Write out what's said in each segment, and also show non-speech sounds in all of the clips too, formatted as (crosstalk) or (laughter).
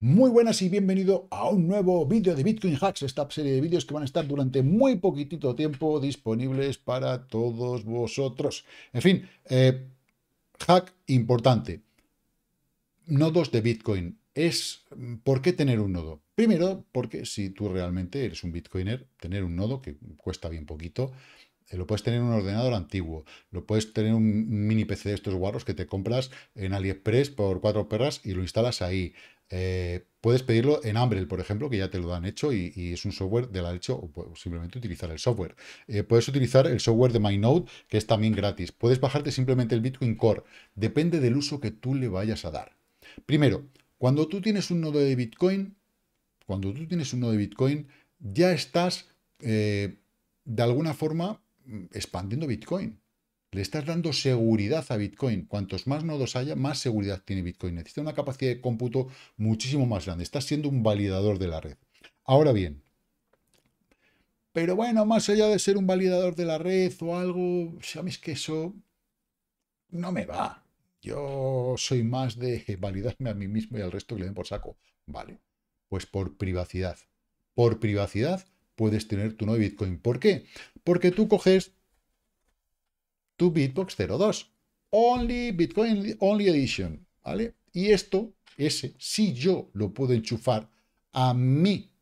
Muy buenas y bienvenido a un nuevo vídeo de Bitcoin Hacks, esta serie de vídeos que van a estar durante muy poquitito tiempo disponibles para todos vosotros. En fin, eh, hack importante. Nodos de Bitcoin. Es, ¿Por qué tener un nodo? Primero, porque si tú realmente eres un Bitcoiner, tener un nodo que cuesta bien poquito, eh, lo puedes tener en un ordenador antiguo, lo puedes tener un mini PC de estos guarros que te compras en AliExpress por cuatro perras y lo instalas ahí. Eh, puedes pedirlo en Ambrel, por ejemplo, que ya te lo han hecho y, es un software de la hecho o simplemente utilizar el software. Eh, puedes utilizar el software de Mynode que es también gratis. Puedes bajarte simplemente el Bitcoin Core. Depende del uso que tú le vayas a dar. Primero, cuando tú tienes un nodo de Bitcoin, cuando tú tienes un nodo de Bitcoin, ya estás de alguna forma expandiendo Bitcoin. Le estás dando seguridad a Bitcoin. Cuantos más nodos haya, más seguridad tiene Bitcoin. Necesita una capacidad de cómputo muchísimo más grande. Estás siendo un validador de la red. Ahora bien, pero bueno, más allá de ser un validador de la red o algo, sabes que eso no me va. Yo soy más de (laughs) validarme a mí mismo y al resto que le den por saco. Vale, pues por privacidad. Por privacidad puedes tener tu nuevo Bitcoin. ¿Por qué? Porque tú coges tu Bitbox 02. Only Bitcoin Only Edition. ¿Vale? Y esto, ese, si yo lo puedo enchufar a mí,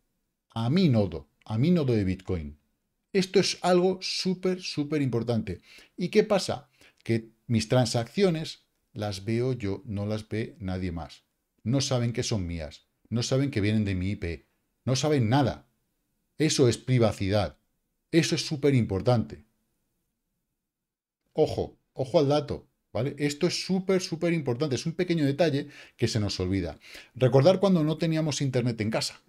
a mi nodo, a mi nodo de Bitcoin. Esto es algo súper, súper importante. ¿Y qué pasa? Que mis transacciones las veo yo, no las ve nadie más. No saben que son mías, no saben que vienen de mi IP, no saben nada. Eso es privacidad. Eso es súper importante. Ojo, ojo al dato, ¿vale? Esto es súper, súper importante. Es un pequeño detalle que se nos olvida. Recordar cuando no teníamos internet en casa.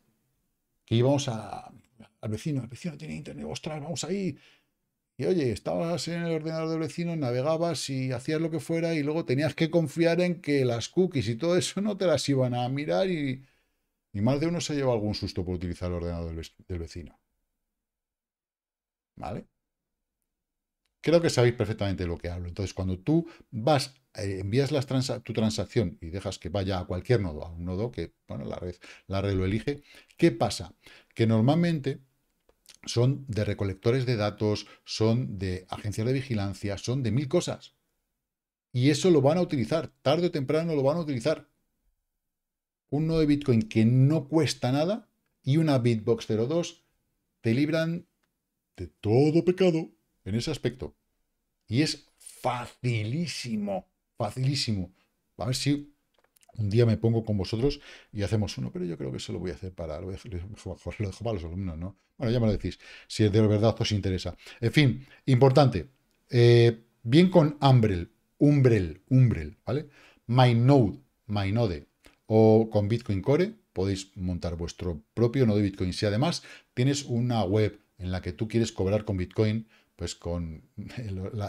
Que íbamos al vecino, el vecino tiene internet, ostras, vamos ahí. Y oye, estabas en el ordenador del vecino, navegabas y hacías lo que fuera y luego tenías que confiar en que las cookies y todo eso no te las iban a mirar y, ni más de uno se lleva algún susto por utilizar el ordenador del vecino. ¿Vale? Creo que sabéis perfectamente de lo que hablo. Entonces, cuando tú vas, eh, envías tu transacción y dejas que vaya a cualquier nodo, a un nodo que, bueno, la red, la red lo elige, ¿qué pasa? Que normalmente son de recolectores de datos, son de agencias de vigilancia, son de mil cosas. Y eso lo van a utilizar, tarde o temprano lo van a utilizar. Un nodo de Bitcoin que no cuesta nada y una Bitbox 02 te libran de todo pecado en ese aspecto. Y es facilísimo, facilísimo. A ver si un día me pongo con vosotros y hacemos uno, pero yo creo que eso lo voy a hacer para, lo, dejo para los alumnos, ¿no? Bueno, ya me lo decís, si es de verdad os interesa. En fin, importante, eh, bien con Umbrel, Umbrel, Umbrel, ¿vale? MyNode, MyNode, o con Bitcoin Core, podéis montar vuestro propio nodo de Bitcoin. Si además tienes una web, en la que tú quieres cobrar con Bitcoin, pues con (laughs)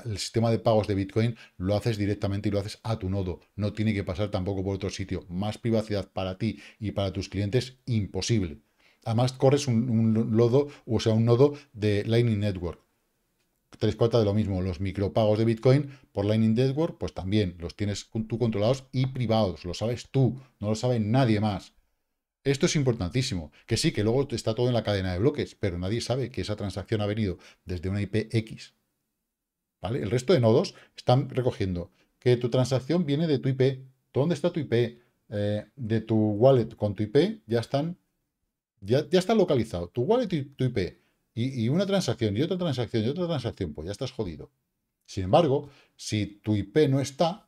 el, sistema de pagos de Bitcoin lo haces directamente y lo haces a tu nodo. No tiene que pasar tampoco por otro sitio. Más privacidad para ti y para tus clientes, imposible. Además, corres un, un o sea, un nodo de Lightning Network. Tres cuartas de lo mismo. Los micropagos de Bitcoin por Lightning Network, pues también los tienes tú controlados y privados. Lo sabes tú, no lo sabe nadie más. Esto es importantísimo, que sí, que luego está todo en la cadena de bloques, pero nadie sabe que esa transacción ha venido desde una IP X. ¿Vale? El resto de nodos están recogiendo que tu transacción viene de tu IP. ¿Dónde está tu IP? Eh, de tu wallet con tu IP ya están ya, ya está localizado. Tu wallet y tu IP. Y, y, una transacción, y otra transacción, y otra transacción, pues ya estás jodido. Sin embargo, si tu IP no está,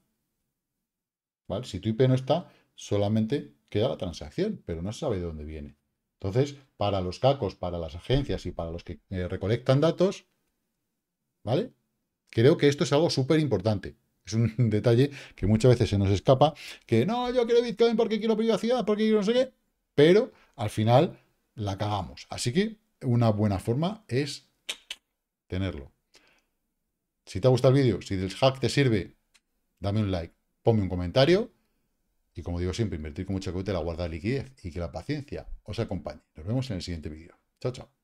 ¿vale? Si tu IP no está, solamente queda la transacción, pero no se sabe de dónde viene. Entonces, para los cacos, para las agencias y para los que eh, recolectan datos, ¿vale? Creo que esto es algo súper importante. Es un (laughs) detalle que muchas veces se nos escapa, que no, yo quiero Bitcoin porque quiero privacidad, porque quiero no sé qué, pero al final la cagamos. Así que una buena forma es tenerlo. Si te ha gustado el vídeo, si el hack te sirve, dame un like, ponme un comentario y como digo siempre, invertir con mucha la guarda liquidez y que la paciencia os acompañe. Nos vemos en el siguiente vídeo. Chao, chao.